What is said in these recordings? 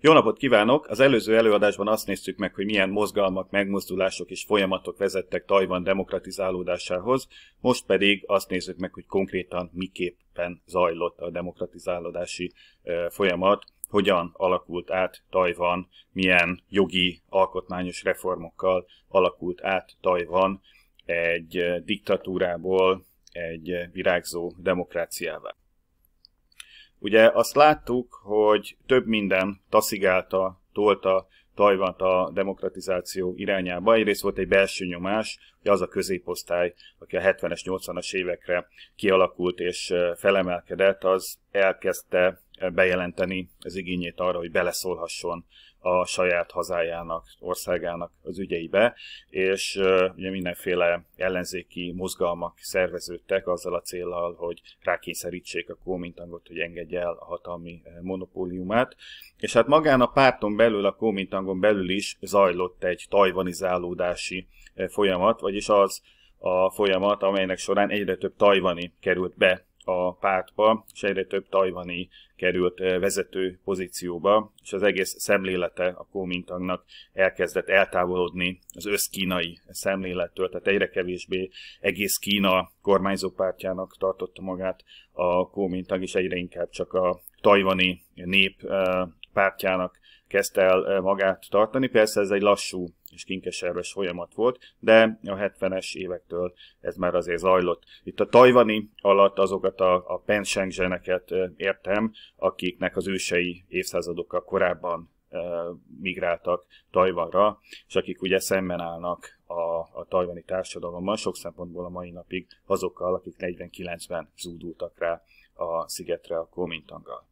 Jó napot kívánok! Az előző előadásban azt néztük meg, hogy milyen mozgalmak, megmozdulások és folyamatok vezettek Tajvan demokratizálódásához, most pedig azt nézzük meg, hogy konkrétan miképpen zajlott a demokratizálódási folyamat, hogyan alakult át Tajvan, milyen jogi, alkotmányos reformokkal alakult át Tajvan egy diktatúrából egy virágzó demokráciává. Ugye azt láttuk, hogy több minden taszigálta, tolta Tajvant a demokratizáció irányába. Egyrészt volt egy belső nyomás, hogy az a középosztály, aki a 70-es, 80-as évekre kialakult és felemelkedett, az elkezdte bejelenteni az igényét arra, hogy beleszólhasson a saját hazájának, országának az ügyeibe, és ugye mindenféle ellenzéki mozgalmak szerveződtek azzal a célral, hogy rákényszerítsék a Kómintangot, hogy engedje el a hatalmi monopóliumát. És hát magán a párton belül, a Kómintangon belül is zajlott egy tajvanizálódási folyamat, vagyis az a folyamat, amelynek során egyre több tajvani került be a pártba, és egyre több tajvani került eh, vezető pozícióba, és az egész szemlélete a Kuomintangnak elkezdett eltávolodni az összkínai szemlélettől, tehát egyre kevésbé egész Kína kormányzó pártjának tartotta magát a Kuomintang, és egyre inkább csak a tajvani nép eh, pártjának kezdte el eh, magát tartani. Persze ez egy lassú és kinkeserves folyamat volt, de a 70-es évektől ez már azért zajlott. Itt a tajvani alatt azokat a, a pensengzseneket értem, akiknek az ősei évszázadokkal korábban e, migráltak Tajvanra, és akik ugye szemben állnak a, a tajvani társadalommal, sok szempontból a mai napig azokkal, akik 49-ben zúdultak rá a szigetre a Komintanggal.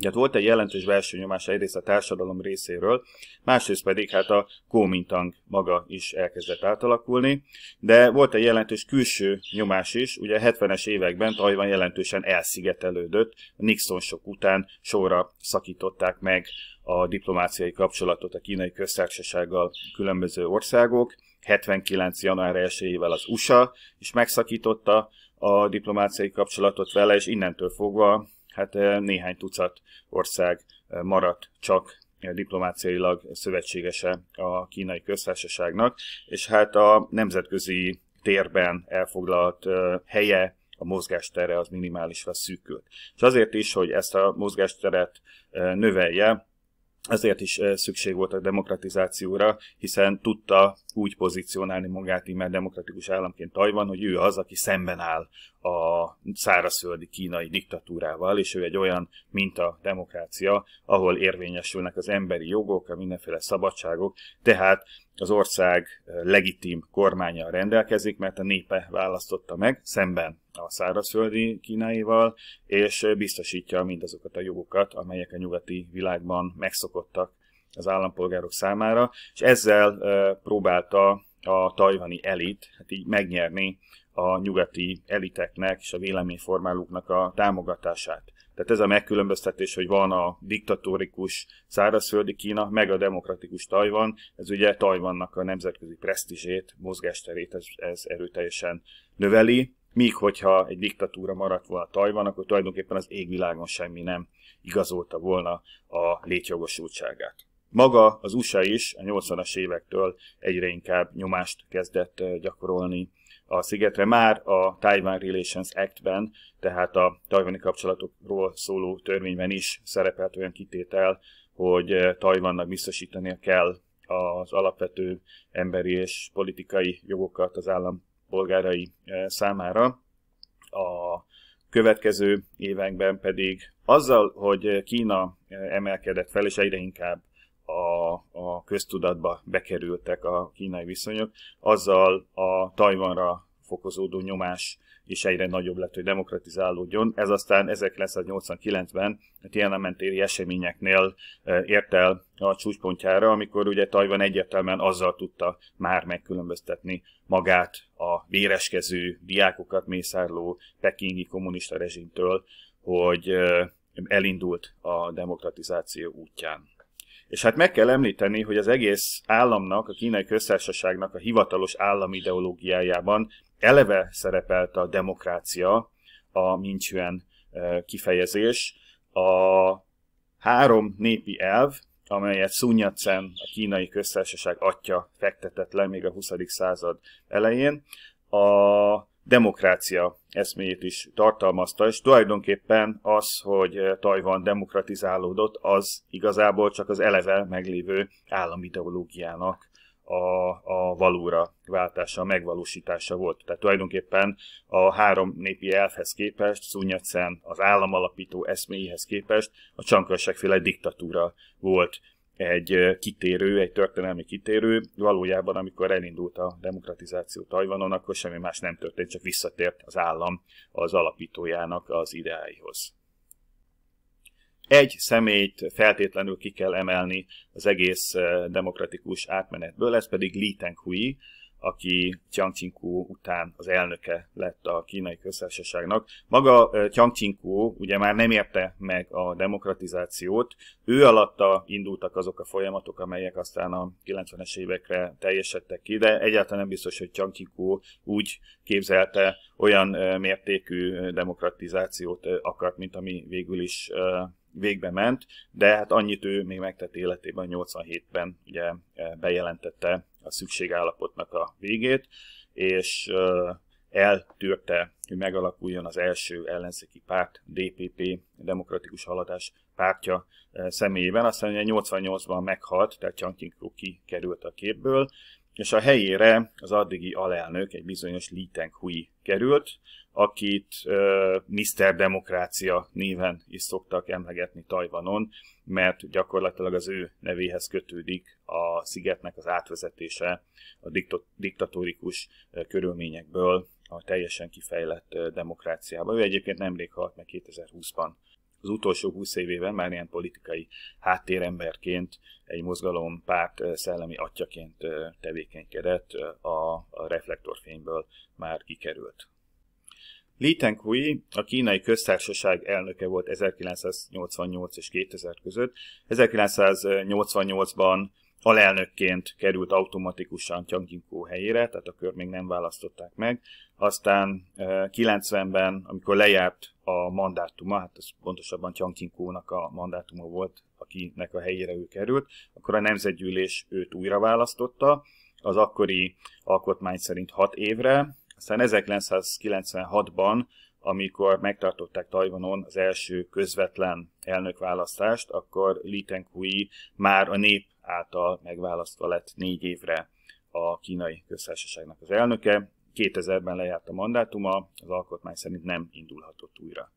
Tehát volt egy jelentős belső nyomás egyrészt a társadalom részéről, másrészt pedig hát a Kómintang maga is elkezdett átalakulni, de volt egy jelentős külső nyomás is, ugye a 70-es években Tajvan jelentősen elszigetelődött, a Nixon sok után sorra szakították meg a diplomáciai kapcsolatot a kínai köztársasággal különböző országok, 79. január 1 az USA is megszakította a diplomáciai kapcsolatot vele, és innentől fogva hát néhány tucat ország maradt csak diplomáciailag szövetségese a kínai köztársaságnak, és hát a nemzetközi térben elfoglalt helye, a mozgástere az minimálisra szűkült. És azért is, hogy ezt a mozgásteret növelje, ezért is szükség volt a demokratizációra, hiszen tudta úgy pozícionálni magát immár demokratikus államként Tajvan, hogy ő az, aki szemben áll a szárazföldi kínai diktatúrával, és ő egy olyan minta demokrácia, ahol érvényesülnek az emberi jogok, a mindenféle szabadságok, tehát az ország legitim kormánya rendelkezik, mert a népe választotta meg szemben a szárazföldi kínaival, és biztosítja mindazokat a jogokat, amelyek a nyugati világban megszokottak az állampolgárok számára, és ezzel próbálta a tajvani elit hát így megnyerni a nyugati eliteknek és a véleményformálóknak a támogatását. Tehát ez a megkülönböztetés, hogy van a diktatórikus szárazföldi Kína, meg a demokratikus Tajvan, ez ugye Tajvannak a nemzetközi presztízsét, mozgásterét, ez, ez erőteljesen növeli, míg hogyha egy diktatúra maradt volna Tajvan, akkor tulajdonképpen az égvilágon semmi nem igazolta volna a létjogosultságát. Maga az USA is a 80-as évektől egyre inkább nyomást kezdett gyakorolni a szigetre. Már a Taiwan Relations Act-ben, tehát a tajvani kapcsolatokról szóló törvényben is szerepelt olyan kitétel, hogy Tajvannak biztosítania kell az alapvető emberi és politikai jogokat az állam polgárai számára. A következő években pedig azzal, hogy Kína emelkedett fel, és egyre inkább a, a köztudatba bekerültek a kínai viszonyok, azzal a Tajvanra fokozódó nyomás és egyre nagyobb lett, hogy demokratizálódjon. Ez aztán 1989-ben a Tiananmen téri eseményeknél e, ért el a csúcspontjára, amikor ugye Tajvan egyértelműen azzal tudta már megkülönböztetni magát a véreskező diákokat mészárló pekingi kommunista rezsintől, hogy e, elindult a demokratizáció útján. És hát meg kell említeni, hogy az egész államnak, a kínai köztársaságnak a hivatalos állami ideológiájában eleve szerepelt a demokrácia, a mincsően eh, kifejezés, a három népi elv, amelyet Sun Yat-sen, a kínai köztársaság atya fektetett le még a 20. század elején, a demokrácia eszméjét is tartalmazta, és tulajdonképpen az, hogy eh, Tajvan demokratizálódott, az igazából csak az eleve meglévő állami ideológiának a, a valóra váltása, megvalósítása volt. Tehát tulajdonképpen a három népi elfhez képest, Szúnyacen az államalapító eszméihez képest a csankörsekféle diktatúra volt egy kitérő, egy történelmi kitérő. Valójában, amikor elindult a demokratizáció Tajvanon, akkor semmi más nem történt, csak visszatért az állam az alapítójának az ideáihoz. Egy személyt feltétlenül ki kell emelni az egész demokratikus átmenetből, ez pedig Li Tenghui, aki Chiang ching után az elnöke lett a kínai köztársaságnak. Maga Chiang Ching-ku ugye már nem érte meg a demokratizációt, ő alatta indultak azok a folyamatok, amelyek aztán a 90-es évekre teljesedtek ki, de egyáltalán nem biztos, hogy Chiang ching úgy képzelte olyan mértékű demokratizációt akart, mint ami végül is végbe ment, de hát annyit ő még megtett életében 87-ben ugye e, bejelentette a szükségállapotnak a végét, és eltűrte, hogy megalakuljon az első ellenzéki párt, DPP, Demokratikus Haladás pártja e, személyében. Aztán ugye 88-ban meghalt, tehát Csankin került a képből, és a helyére az addigi alelnök, egy bizonyos Lee Teng Hui került, akit uh, Mr. Demokrácia néven is szoktak emlegetni Tajvanon, mert gyakorlatilag az ő nevéhez kötődik a szigetnek az átvezetése a diktat- diktatórikus uh, körülményekből a teljesen kifejlett uh, demokráciába. Ő egyébként nemrég halt meg 2020-ban az utolsó 20 évében már ilyen politikai háttéremberként, egy mozgalom párt szellemi atyaként tevékenykedett, a, reflektorfényből már kikerült. Li Tenghui a kínai köztársaság elnöke volt 1988 és 2000 között. 1988-ban alelnökként került automatikusan Chiang helyére, tehát a kör még nem választották meg. Aztán 90-ben, eh, amikor lejárt a mandátuma, hát ez pontosabban Chiang nak a mandátuma volt, akinek a helyére ő került, akkor a nemzetgyűlés őt újra választotta, az akkori alkotmány szerint 6 évre, aztán 1996-ban amikor megtartották Tajvanon az első közvetlen elnökválasztást, akkor Li Tenkui már a nép által megválasztva lett négy évre a kínai köztársaságnak az elnöke. 2000-ben lejárt a mandátuma, az alkotmány szerint nem indulhatott újra.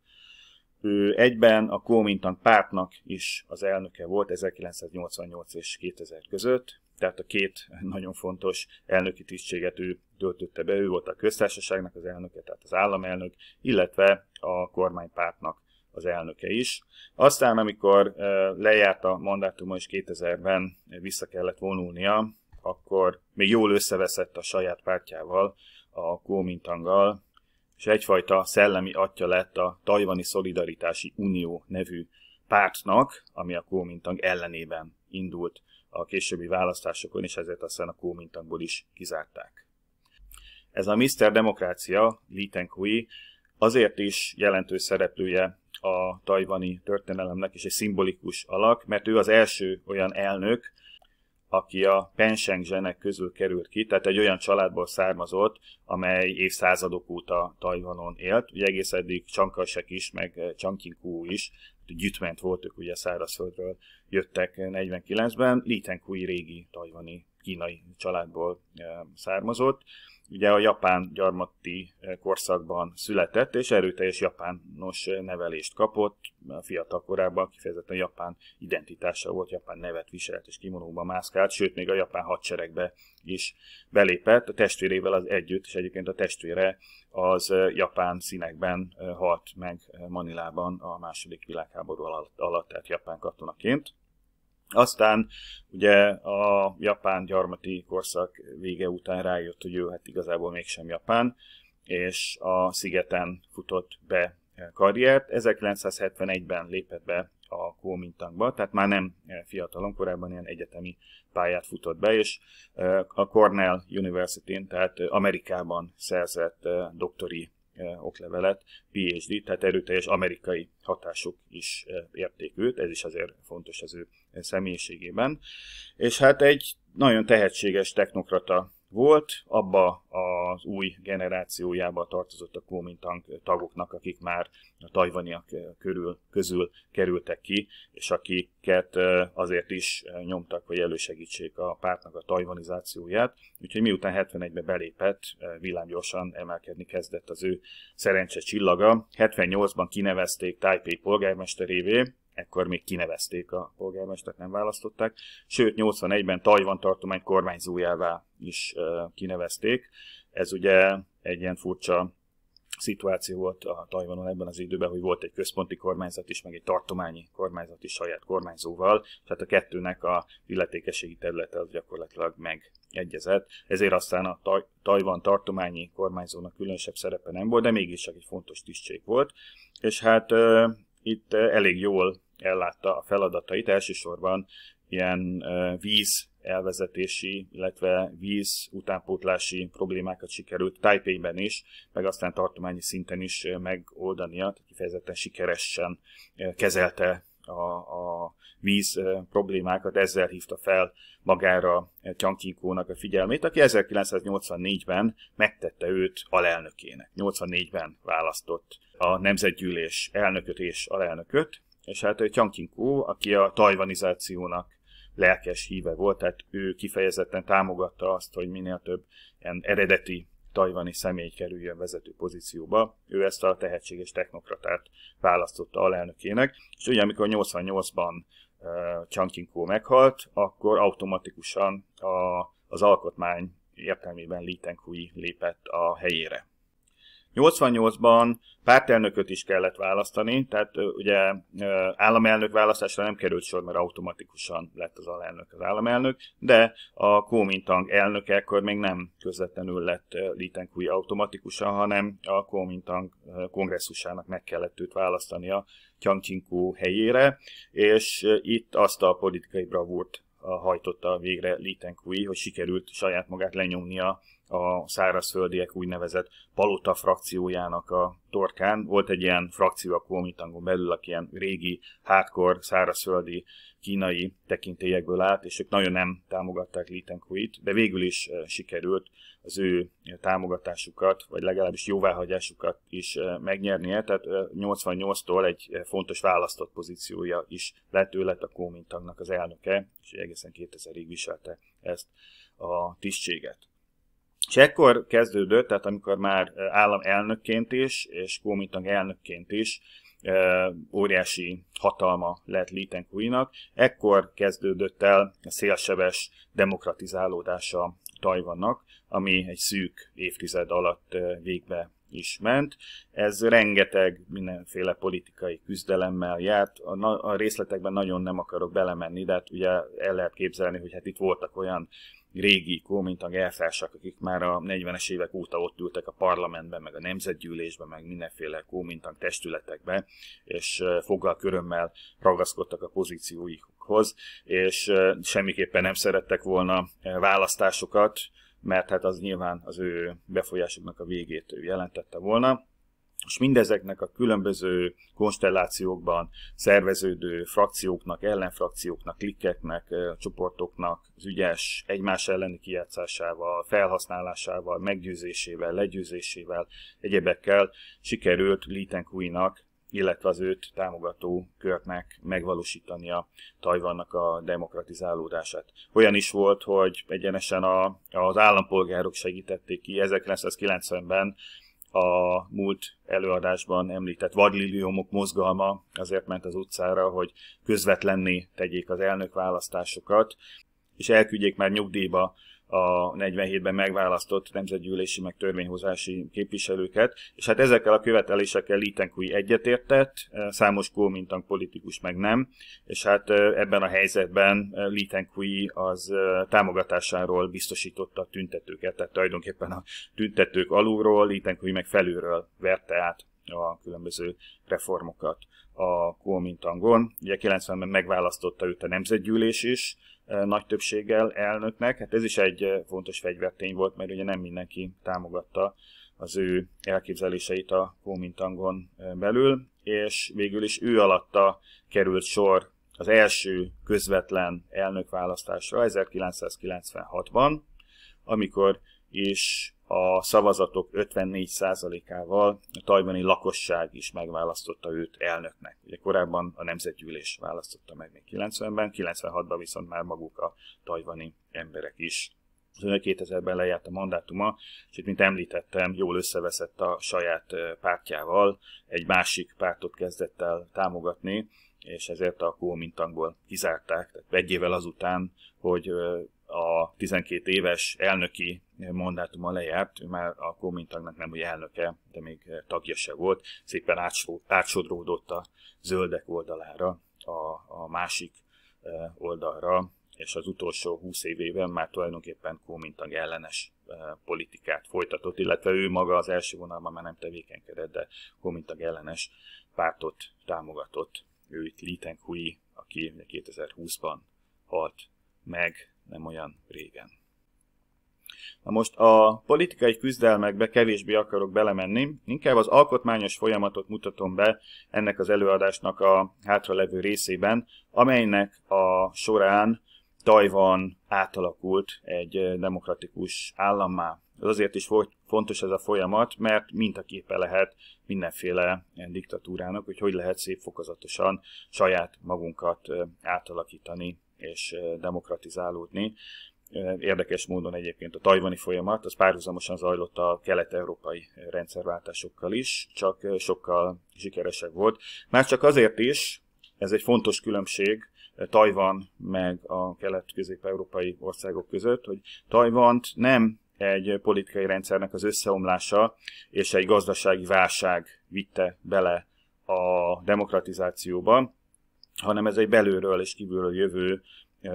Ő egyben a Kuomintang pártnak is az elnöke volt 1988 és 2000 között, tehát a két nagyon fontos elnöki tisztséget ő töltötte be, ő volt a köztársaságnak az elnöke, tehát az államelnök, illetve a kormánypártnak az elnöke is. Aztán, amikor lejárt a mandátuma és 2000-ben vissza kellett vonulnia, akkor még jól összeveszett a saját pártjával, a Kuomintanggal, és egyfajta szellemi atya lett a Tajvani Szolidaritási Unió nevű pártnak, ami a Kuomintang ellenében indult a későbbi választásokon, és ezért aztán a Kuomintangból is kizárták. Ez a Mr. Demokrácia, Li Tenkui, azért is jelentős szereplője a tajvani történelemnek, és egy szimbolikus alak, mert ő az első olyan elnök, aki a Penseng zsenek közül került ki, tehát egy olyan családból származott, amely évszázadok óta Tajvanon élt. Ugye egész eddig Csankasek is, meg Csankinkú is, hát gyűjtment voltak, ugye szárazföldről jöttek 49-ben. Li régi tajvani kínai családból eh, származott ugye a japán gyarmati eh, korszakban született, és erőteljes japános eh, nevelést kapott. A fiatal korában kifejezetten japán identitása volt, japán nevet viselt és kimonóban mászkált, sőt még a japán hadseregbe is belépett, a testvérével az együtt, és egyébként a testvére az eh, japán színekben halt meg Manilában a második világháború alatt, alatt tehát japán katonaként. Aztán ugye a japán gyarmati korszak vége után rájött, hogy ő hát igazából mégsem japán, és a szigeten futott be e karriert. 1971-ben lépett be a Kuomintangba, tehát már nem e, fiatalon, korábban ilyen egyetemi pályát futott be, és e, a Cornell University-n, tehát Amerikában szerzett doktori E, oklevelet, PhD, tehát erőteljes amerikai hatásuk is e, érték őt, ez is azért fontos az ő e, személyiségében. És hát egy nagyon tehetséges technokrata volt, abba az új generációjába tartozott a Kuomintang tagoknak, akik már a tajvaniak eh, körül, közül kerültek ki, és akiket eh, azért is eh, nyomtak, hogy elősegítsék a pártnak a tajvanizációját. Úgyhogy miután 71-ben belépett, villámgyorsan emelkedni kezdett az ő szerencse csillaga. 78-ban kinevezték Taipei polgármesterévé, ekkor még kinevezték a polgármestert, nem választották. Sőt, 81-ben Tajvan tartomány kormányzójává is kinevezték. Ez ugye egy ilyen furcsa szituáció volt a Tajvanon ebben az időben, hogy volt egy központi kormányzat is, meg egy tartományi kormányzat is saját kormányzóval, tehát a kettőnek a illetékeségi területe az gyakorlatilag megegyezett. Ezért aztán a Tajvan tartományi kormányzónak különösebb szerepe nem volt, de mégis egy fontos tisztség volt. És hát itt elég jól ellátta a feladatait, elsősorban ilyen víz elvezetési, illetve víz utánpótlási problémákat sikerült Taipeiben is, meg aztán tartományi szinten is megoldania, kifejezetten sikeresen kezelte a, a víz problémákat, ezzel hívta fel magára Csankinkónak a figyelmét, aki 1984-ben megtette őt alelnökének. 84-ben választott a nemzetgyűlés elnököt és alelnököt, és hát Csankinkó, aki a tajvanizációnak lelkes híve volt, tehát ő kifejezetten támogatta azt, hogy minél több ilyen eredeti tajvani személy kerüljön vezető pozícióba. Ő ezt a tehetséges technokratát választotta alelnökének, és ugye amikor 88-ban uh, Chiang meghalt, akkor automatikusan a, az alkotmány értelmében Li Tenkui lépett a helyére. 88-ban pártelnököt is kellett választani, tehát ugye államelnök választásra nem került sor, mert automatikusan lett az alelnök az államelnök, de a Kuomintang elnöke akkor még nem közvetlenül lett Li automatikusan, hanem a Kuomintang kongresszusának meg kellett őt választania a ching helyére, és itt azt a politikai bravúrt hajtotta végre Li hogy sikerült saját magát lenyomnia a szárazföldiek úgynevezett palota frakciójának a torkán. Volt egy ilyen frakció a Kuomintangon belül, aki ilyen régi, hátkor szárazföldi, kínai tekintélyekből állt, és ők nagyon nem támogatták Lee de végül is eh, sikerült az ő támogatásukat, vagy legalábbis jóváhagyásukat is eh, megnyernie, tehát 88-tól eh, egy fontos választott pozíciója is lett, ő lett a Kuomintangnak az elnöke, és egészen 2000-ig viselte ezt a tisztséget. És ekkor kezdődött, tehát amikor már állam elnökként is, és Kuomintang elnökként is, óriási hatalma lett Li ekkor kezdődött el a szélsebes demokratizálódása Tajvannak, ami egy szűk évtized alatt végbe is ment. Ez rengeteg mindenféle politikai küzdelemmel járt. A, na- a részletekben nagyon nem akarok belemenni, de hát ugye el lehet képzelni, hogy hát itt voltak olyan régi komintag elfelsek, akik már a 40-es évek óta ott ültek a parlamentben, meg a nemzetgyűlésben, meg mindenféle komintag testületekben, és foggal körömmel ragaszkodtak a pozícióikhoz, és semmiképpen nem szerettek volna választásokat, mert hát az nyilván az ő befolyásuknak a végét jelentette volna és mindezeknek a különböző konstellációkban szerveződő frakcióknak, ellenfrakcióknak, klikkeknek, csoportoknak az ügyes egymás elleni kijátszásával, felhasználásával, meggyőzésével, legyőzésével, egyebekkel sikerült Litenkuinak, illetve az őt támogató körnek megvalósítania Tajvannak a demokratizálódását. Olyan is volt, hogy egyenesen a, az állampolgárok segítették ki 1990-ben a múlt előadásban említett vadliliumok mozgalma azért ment az utcára, hogy közvetlenné tegyék az elnök választásokat, és elküldjék már nyugdíjba a 47-ben megválasztott nemzetgyűlési meg törvényhozási képviselőket, és hát ezekkel a követelésekkel Litenkui egyetértett, e, számos kómintan politikus meg nem, és hát e, ebben a helyzetben e, Litenkui az támogatásáról biztosította a tüntetőket, tehát tulajdonképpen a tüntetők alulról, Litenkui meg felülről verte át a különböző reformokat a Kuomintangon. Ugye 90-ben megválasztotta őt a nemzetgyűlés is, nagy többséggel elnöknek. Hát ez is egy fontos fegyvertény volt, mert ugye nem mindenki támogatta az ő elképzeléseit a Kuomintangon belül, és végül is ő alatta került sor az első közvetlen elnökválasztásra 1996-ban, amikor is a szavazatok 54%-ával a tajvani lakosság is megválasztotta őt elnöknek. Ugye korábban a nemzetgyűlés választotta meg még 90-ben, 96-ban viszont már maguk a tajvani emberek is. Az 2000-ben lejárt a mandátuma, és itt, mint említettem, jól összeveszett a saját pártjával, egy másik pártot kezdett el támogatni, és ezért a Kuomintangból kizárták, tehát egy évvel azután, hogy a 12 éves elnöki mandátuma lejárt, ő már a komintagnak nem úgy elnöke, de még eh, tagja se volt, szépen átsodródott a zöldek oldalára, a, a másik eh, oldalra, és az utolsó húsz évében már tulajdonképpen komintag ellenes eh, politikát folytatott, illetve ő maga az első vonalban már nem tevékenykedett, de komintag ellenes pártot támogatott. Ő itt Litenkui, aki 2020-ban halt meg, nem olyan régen. Na most a politikai küzdelmekbe kevésbé akarok belemenni, inkább az alkotmányos folyamatot mutatom be ennek az előadásnak a hátralevő részében, amelynek a során Tajvan átalakult egy demokratikus állammá. Ez azért is fontos ez a folyamat, mert mintaképe lehet mindenféle diktatúrának, hogy hogy lehet szép fokozatosan saját magunkat átalakítani és demokratizálódni. Érdekes módon egyébként a tajvani folyamat, az párhuzamosan zajlott a kelet-európai rendszerváltásokkal is, csak sokkal sikeresebb volt. Már csak azért is, ez egy fontos különbség Tajvan meg a kelet-közép-európai országok között, hogy Tajvant nem egy politikai rendszernek az összeomlása és egy gazdasági válság vitte bele a demokratizációba, hanem ez egy belülről és kívülről jövő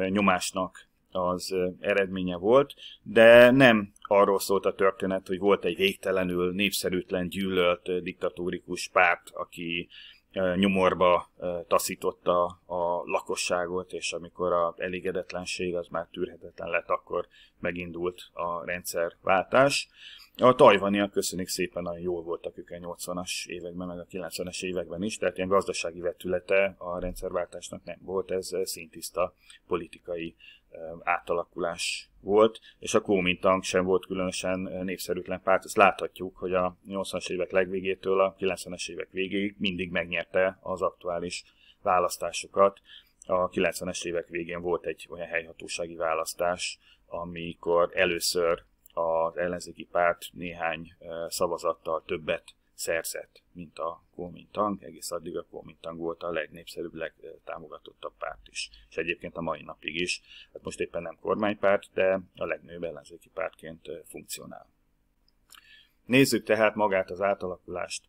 nyomásnak az eredménye volt, de nem arról szólt a történet, hogy volt egy végtelenül népszerűtlen, gyűlölt diktatórikus párt, aki nyomorba taszította a lakosságot, és amikor a elégedetlenség az már tűrhetetlen lett, akkor megindult a rendszerváltás. A tajvaniak köszönik szépen, nagyon jól voltak ők a 80-as években, meg a 90-es években is, tehát ilyen gazdasági vetülete a rendszerváltásnak nem volt, ez eh, szintiszta politikai eh, átalakulás volt, és a Kuomintang sem volt különösen eh, népszerűtlen párt, ezt láthatjuk, hogy a 80-as évek legvégétől a 90-es évek végéig mindig megnyerte az aktuális választásokat. A 90-es évek végén volt egy olyan helyhatósági választás, amikor először az ellenzéki párt néhány szavazattal többet szerzett, mint a Kuomintang. Egész addig a Kuomintang volt a legnépszerűbb, legtámogatottabb párt is. És egyébként a mai napig is. Hát most éppen nem kormánypárt, de a legnőbb ellenzéki pártként funkcionál. Nézzük tehát magát az átalakulást.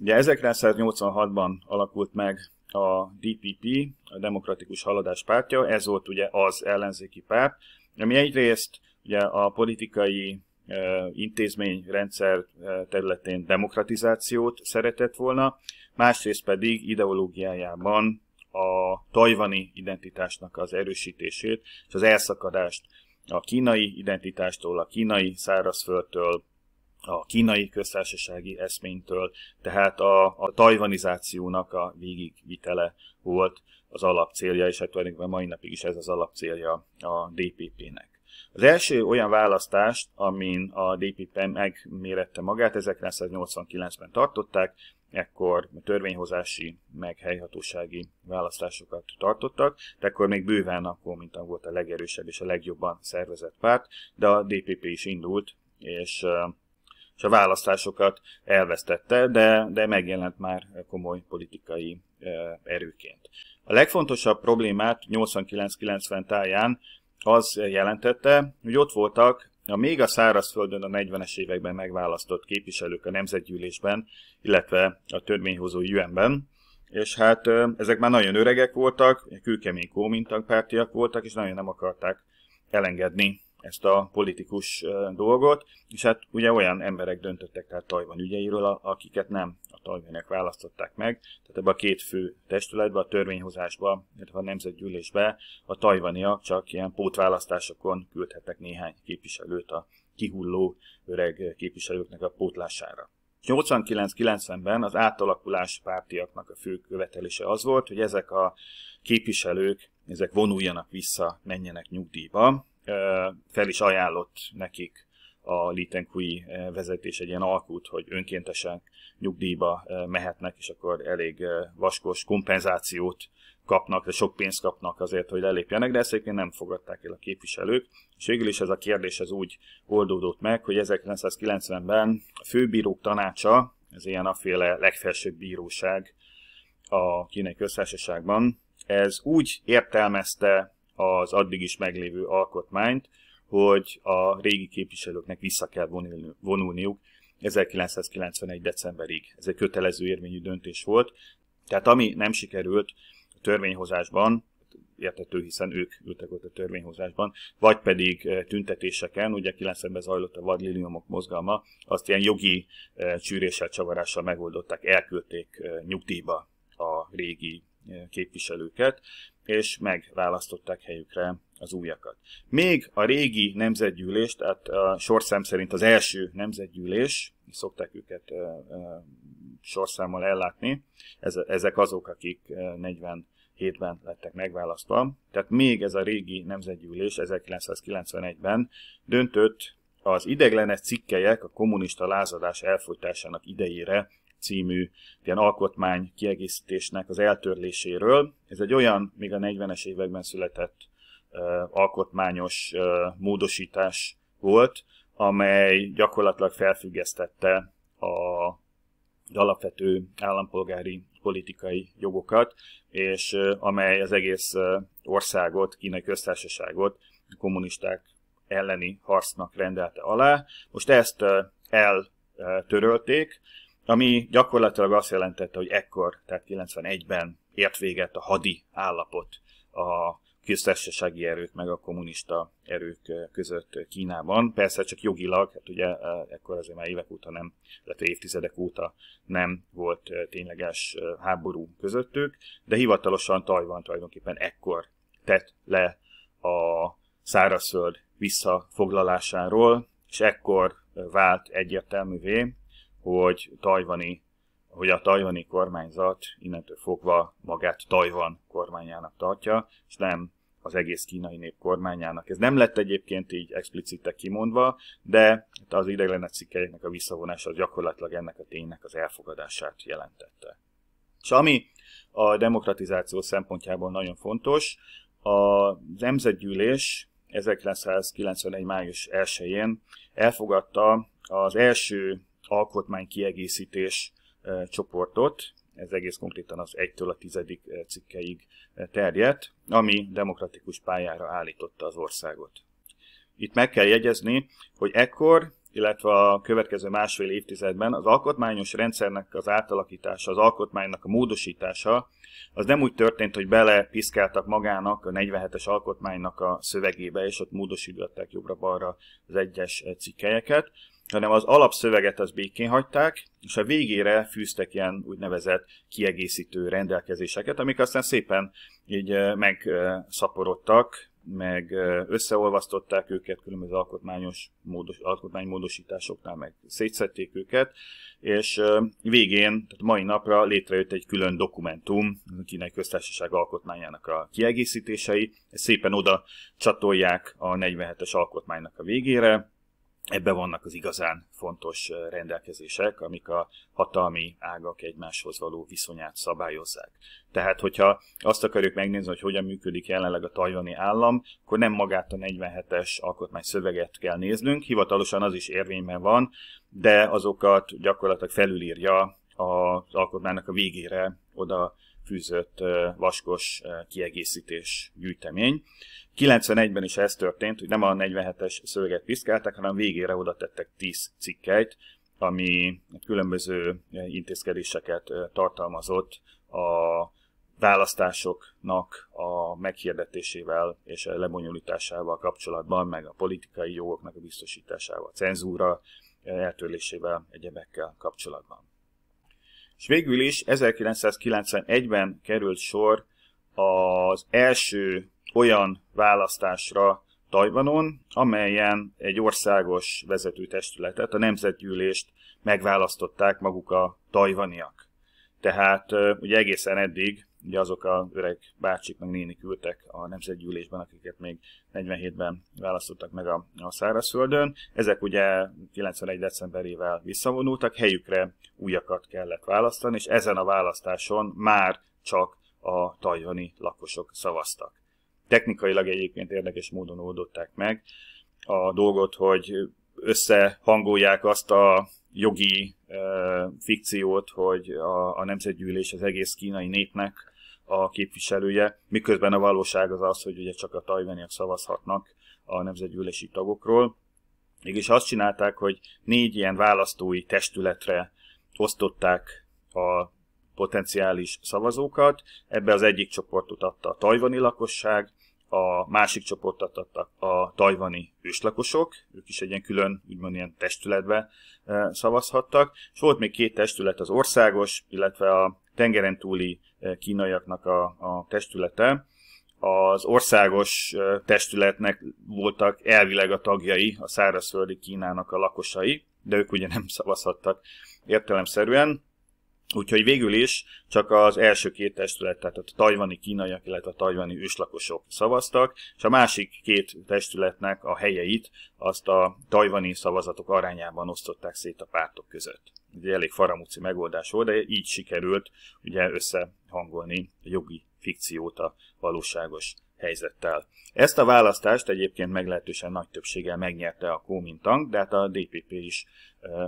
Ugye 1986-ban alakult meg a DPP, a Demokratikus Haladás Pártja, ez volt ugye az ellenzéki párt, ami egyrészt Ugye a politikai e, intézményrendszer e, területén demokratizációt szeretett volna, másrészt pedig ideológiájában a tajvani identitásnak az erősítését és az elszakadást a kínai identitástól, a kínai szárazföldtől, a kínai köztársasági eszménytől, tehát a, a tajvanizációnak a végigvitele volt az alapcélja, és hát tulajdonképpen mai napig is ez az alapcélja a DPP-nek. Az első olyan választást, amin a DPP megmérette magát, 1989-ben tartották, ekkor törvényhozási, meg helyhatósági választásokat tartottak, de akkor még bőven a Komintan volt a legerősebb és a legjobban szervezett párt, de a DPP is indult, és, és a választásokat elvesztette, de, de megjelent már komoly politikai erőként. A legfontosabb problémát 89-90 táján az jelentette, hogy ott voltak a még a szárazföldön a 40-es években megválasztott képviselők a nemzetgyűlésben, illetve a törvényhozó jönben, és hát ezek már nagyon öregek voltak, külkemény kómintank pártiak voltak, és nagyon nem akarták elengedni ezt a politikus dolgot, és hát ugye olyan emberek döntöttek tehát Tajvan ügyeiről, akiket nem a Tajvanek választották meg, tehát ebbe a két fő testületbe, a törvényhozásba, illetve a nemzetgyűlésbe a tajvaniak csak ilyen pótválasztásokon küldhetnek néhány képviselőt a kihulló öreg képviselőknek a pótlására. 89-90-ben az átalakulás pártiaknak a fő követelése az volt, hogy ezek a képviselők, ezek vonuljanak vissza, menjenek nyugdíjba, fel is ajánlott nekik a Litenkui vezetés egy ilyen alkút, hogy önkéntesen nyugdíjba mehetnek, és akkor elég vaskos kompenzációt kapnak, de sok pénzt kapnak azért, hogy lelépjenek, de ezt egyébként nem fogadták el a képviselők. És végül is ez a kérdés ez úgy oldódott meg, hogy 1990-ben a főbírók tanácsa, ez ilyen féle legfelsőbb bíróság a kínai köztársaságban, ez úgy értelmezte az addig is meglévő alkotmányt, hogy a régi képviselőknek vissza kell vonulniuk 1991. decemberig. Ez egy kötelező érvényű döntés volt. Tehát ami nem sikerült a törvényhozásban, értető, hiszen ők ültek ott a törvényhozásban, vagy pedig eh, tüntetéseken, ugye 90-ben zajlott a vadliliumok mozgalma, azt ilyen jogi eh, csűréssel, csavarással megoldották, elküldték eh, nyugdíjba a régi képviselőket, és megválasztották helyükre az újakat. Még a régi nemzetgyűlés, tehát a sorszám szerint az első nemzetgyűlés, szokták őket sorszámmal ellátni, ezek azok, akik 40 hétben ben lettek megválasztva. Tehát még ez a régi nemzetgyűlés 1991-ben döntött az ideglenes cikkelyek a kommunista lázadás elfolytásának idejére című ilyen alkotmány kiegészítésnek az eltörléséről. Ez egy olyan, még a 40-es években született alkotmányos módosítás volt, amely gyakorlatilag felfüggesztette a alapvető állampolgári politikai jogokat, és amely az egész országot, kínai köztársaságot kommunisták elleni harcnak rendelte alá. Most ezt eltörölték, ami gyakorlatilag azt jelentette, hogy ekkor, tehát 91-ben ért véget a hadi állapot a köztársasági erők meg a kommunista erők eh, között Kínában. Persze csak jogilag, hát ugye eh, ekkor azért már évek óta nem, illetve évtizedek óta nem volt eh, tényleges háború közöttük, de hivatalosan Tajvan tulajdonképpen ekkor tett le a szárazföld visszafoglalásáról, és ekkor vált egyértelművé, hogy tajvani, hogy a tajvani kormányzat innentől fogva magát Tajvan kormányának tartja, és nem az egész kínai nép kormányának. Ez nem lett egyébként így explicite kimondva, de hát az ideglenet cikkelyeknek a visszavonása az gyakorlatilag ennek a ténynek az elfogadását jelentette. És ami a demokratizáció szempontjából nagyon fontos, a nemzetgyűlés 1991. május 1-én elfogadta az első alkotmánykiegészítés csoportot, ez egész konkrétan az 1-től a 10. cikkeig terjedt, ami demokratikus pályára állította az országot. Itt meg kell jegyezni, hogy ekkor, illetve a következő másfél évtizedben az alkotmányos rendszernek az átalakítása, az alkotmánynak a módosítása, az nem úgy történt, hogy bele piszkáltak magának a 47-es alkotmánynak a szövegébe, és ott módosították jobbra-balra az egyes cikkelyeket, hanem az alapszöveget az békén hagyták, és a végére fűztek ilyen úgynevezett kiegészítő rendelkezéseket, amik aztán szépen így megszaporodtak, meg összeolvasztották őket különböző alkotmányos módos, alkotmánymódosításoknál, meg szétszették őket, és végén, tehát mai napra létrejött egy külön dokumentum, a kínai köztársaság alkotmányának a kiegészítései, ezt szépen oda csatolják a 47-es alkotmánynak a végére, Ebben vannak az igazán fontos rendelkezések, amik a hatalmi ágak egymáshoz való viszonyát szabályozzák. Tehát, hogyha azt akarjuk megnézni, hogy hogyan működik jelenleg a tajvani állam, akkor nem magát a 47-es alkotmány szöveget kell néznünk, hivatalosan az is érvényben van, de azokat gyakorlatilag felülírja az alkotmánynak a végére oda fűzött vaskos kiegészítés gyűjtemény. 91-ben is ez történt, hogy nem a 47-es szöveget piszkálták, hanem végére oda tettek 10 cikkeit, ami különböző intézkedéseket tartalmazott a választásoknak a meghirdetésével és a lebonyolításával kapcsolatban, meg a politikai jogoknak a biztosításával, cenzúra eltörlésével, egyebekkel kapcsolatban. És végül is 1991-ben került sor az első olyan választásra Tajvanon, amelyen egy országos vezetőtestületet, a nemzetgyűlést megválasztották maguk a tajvaniak. Tehát ugye egészen eddig ugye azok a az öreg bácsik meg néni küldtek a nemzetgyűlésben, akiket még 47-ben választottak meg a, a szárazföldön. Ezek ugye 91. decemberével visszavonultak, helyükre újakat kellett választani, és ezen a választáson már csak a tajvani lakosok szavaztak. Technikailag egyébként érdekes módon oldották meg a dolgot, hogy összehangolják azt a jogi fikciót, hogy a, a nemzetgyűlés az egész kínai népnek a képviselője, miközben a valóság az az, hogy ugye csak a tajvaniak szavazhatnak a nemzetgyűlési tagokról. Mégis azt csinálták, hogy négy ilyen választói testületre osztották a potenciális szavazókat. Ebbe az egyik csoportot adta a tajvani lakosság, a másik csoportot adtak a tajvani őslakosok, ők is egy ilyen külön, úgymond ilyen testületbe e, szavazhattak, és volt még két testület, az országos, illetve a tengeren túli e, kínaiaknak a, a testülete. Az országos e, testületnek voltak elvileg a tagjai, a szárazföldi Kínának a lakosai, de ők ugye nem szavazhattak értelemszerűen. Úgyhogy végül is csak az első két testület, tehát a tajvani kínaiak, illetve a tajvani őslakosok szavaztak, és a másik két testületnek a helyeit azt a tajvani szavazatok arányában osztották szét a pártok között. egy elég faramúci megoldás volt, de így sikerült ugye összehangolni a jogi fikciót a valóságos helyzettel. Ezt a választást egyébként meglehetősen nagy többséggel megnyerte a Kuomintang, de hát a DPP is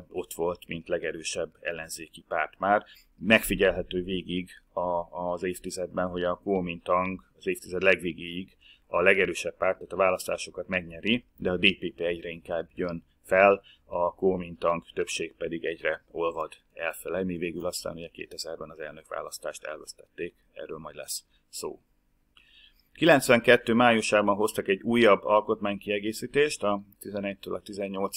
ott volt, mint legerősebb ellenzéki párt már. Megfigyelhető végig a, az évtizedben, hogy a Kuomintang az évtized legvégéig a legerősebb párt, tehát a választásokat megnyeri, de a DPP egyre inkább jön fel, a Kuomintang többség pedig egyre olvad elfele, mi végül aztán ugye 2000-ben az elnök választást elvesztették, erről majd lesz szó. 92. májusában hoztak egy újabb alkotmánykiegészítést, a 11-től a 18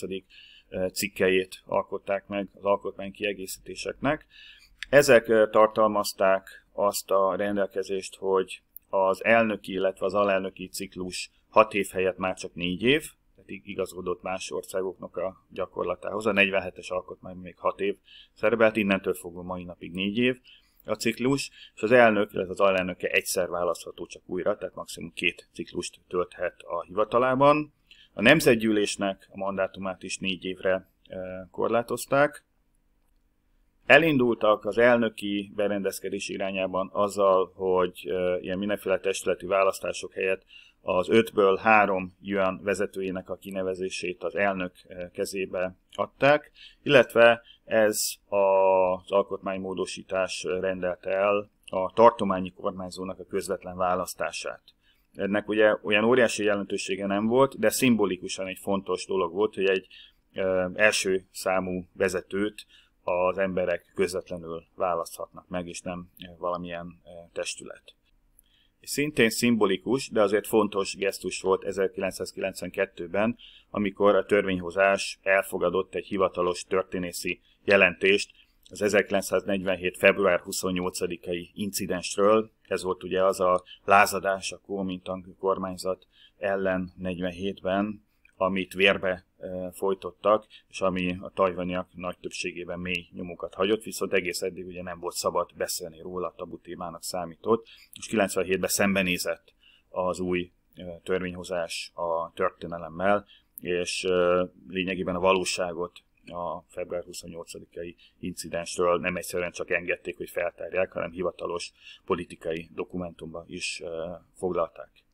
cikkejét alkották meg az alkotmánykiegészítéseknek. Ezek tartalmazták azt a rendelkezést, hogy az elnöki, illetve az alelnöki ciklus 6 év helyett már csak 4 év, tehát igazodott más országoknak a gyakorlatához. A 47-es alkotmány még 6 év szerepelt, innentől fogva mai napig 4 év a ciklus, és az elnök, illetve az alelnöke egyszer választható csak újra, tehát maximum két ciklust tölthet a hivatalában. A nemzetgyűlésnek a mandátumát is négy évre e, korlátozták. Elindultak az elnöki berendezkedés irányában azzal, hogy e, ilyen mindenféle testületi választások helyett az ötből három jön vezetőjének a kinevezését az elnök eh, kezébe adták, illetve ez az alkotmánymódosítás eh, rendelte el a tartományi kormányzónak a közvetlen választását. Ennek ugye olyan óriási jelentősége nem volt, de szimbolikusan egy fontos dolog volt, hogy egy eh, első számú vezetőt az emberek közvetlenül választhatnak meg, és nem valamilyen testület. Szintén szimbolikus, de azért fontos gesztus volt 1992-ben, amikor a törvényhozás elfogadott egy hivatalos történészi jelentést az 1947. február 28-ai incidensről. Ez volt ugye az a lázadás a Kuomintang kormányzat ellen 47-ben, amit vérbe folytottak, és ami a tajvaniak nagy többségében mély nyomukat hagyott, viszont egész eddig ugye nem volt szabad beszélni róla, tabu témának számított, és 97-ben szembenézett az új törvényhozás a történelemmel, és lényegében a valóságot a február 28-ai incidensről nem egyszerűen csak engedték, hogy feltárják, hanem hivatalos politikai dokumentumba is foglalták.